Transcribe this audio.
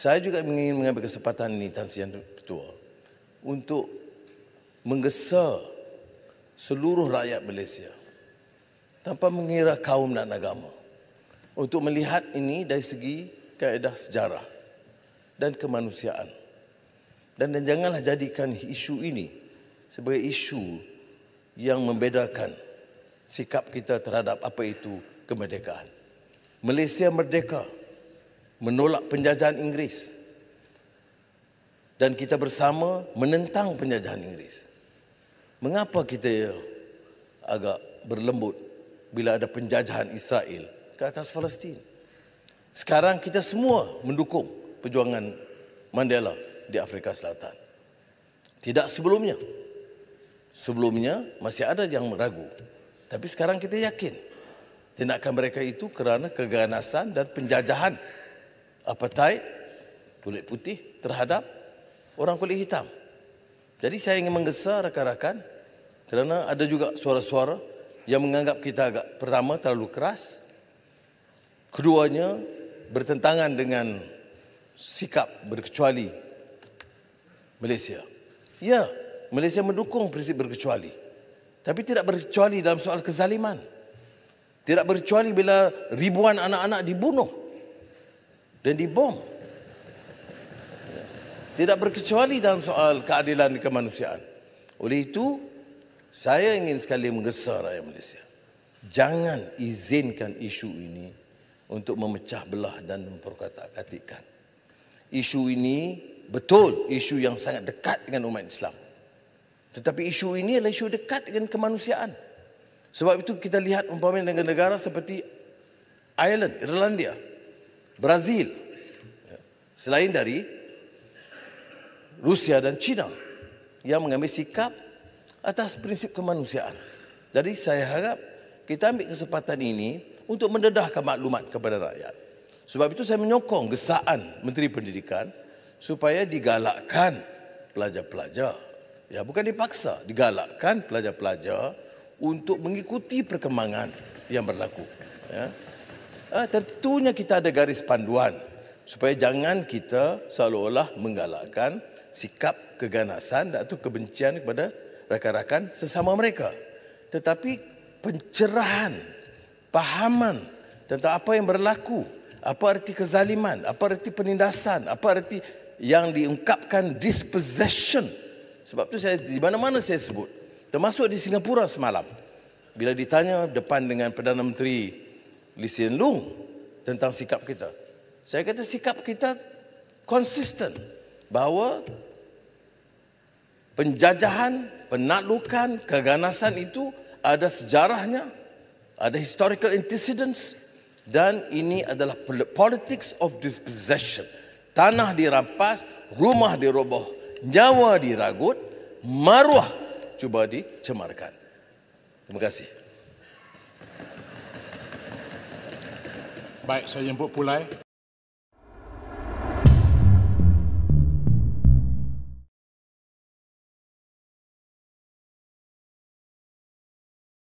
Saya juga ingin mengambil kesempatan ini Tan Sian Ketua untuk menggesa seluruh rakyat Malaysia tanpa mengira kaum dan agama untuk melihat ini dari segi kaedah sejarah dan kemanusiaan. Dan, dan janganlah jadikan isu ini sebagai isu yang membedakan sikap kita terhadap apa itu kemerdekaan. Malaysia merdeka. Malaysia merdeka menolak penjajahan Inggeris. Dan kita bersama menentang penjajahan Inggeris. Mengapa kita agak berlembut bila ada penjajahan Israel ke atas Palestin? Sekarang kita semua mendukung perjuangan Mandela di Afrika Selatan. Tidak sebelumnya. Sebelumnya masih ada yang ragu. Tapi sekarang kita yakin tindakan mereka itu kerana keganasan dan penjajahan apartheid kulit putih terhadap orang kulit hitam. Jadi saya ingin menggesa rakan-rakan kerana ada juga suara-suara yang menganggap kita agak pertama terlalu keras, keduanya bertentangan dengan sikap berkecuali Malaysia. Ya, Malaysia mendukung prinsip berkecuali. Tapi tidak berkecuali dalam soal kezaliman. Tidak berkecuali bila ribuan anak-anak dibunuh dan dibom. Tidak berkecuali dalam soal keadilan dan kemanusiaan. Oleh itu, saya ingin sekali menggesa rakyat Malaysia. Jangan izinkan isu ini untuk memecah belah dan memperkatakan. Isu ini betul isu yang sangat dekat dengan umat Islam. Tetapi isu ini adalah isu dekat dengan kemanusiaan. Sebab itu kita lihat umpamanya negara-negara seperti Ireland, Irlandia, Brazil selain dari Rusia dan China yang mengambil sikap atas prinsip kemanusiaan. Jadi saya harap kita ambil kesempatan ini untuk mendedahkan maklumat kepada rakyat. Sebab itu saya menyokong gesaan Menteri Pendidikan supaya digalakkan pelajar-pelajar. Ya, bukan dipaksa, digalakkan pelajar-pelajar untuk mengikuti perkembangan yang berlaku. Ya. Ha, tentunya kita ada garis panduan supaya jangan kita seolah-olah menggalakkan sikap keganasan atau kebencian kepada rakan-rakan sesama mereka. Tetapi pencerahan, pahaman tentang apa yang berlaku, apa arti kezaliman, apa arti penindasan, apa arti yang diungkapkan dispossession. Sebab tu saya di mana-mana saya sebut, termasuk di Singapura semalam. Bila ditanya depan dengan Perdana Menteri Lisin Lung tentang sikap kita. Saya kata sikap kita konsisten bahawa penjajahan, penaklukan, keganasan itu ada sejarahnya, ada historical antecedents dan ini adalah politics of dispossession. Tanah dirampas, rumah diroboh, nyawa diragut, maruah cuba dicemarkan. Terima kasih. baik saya jemput pulai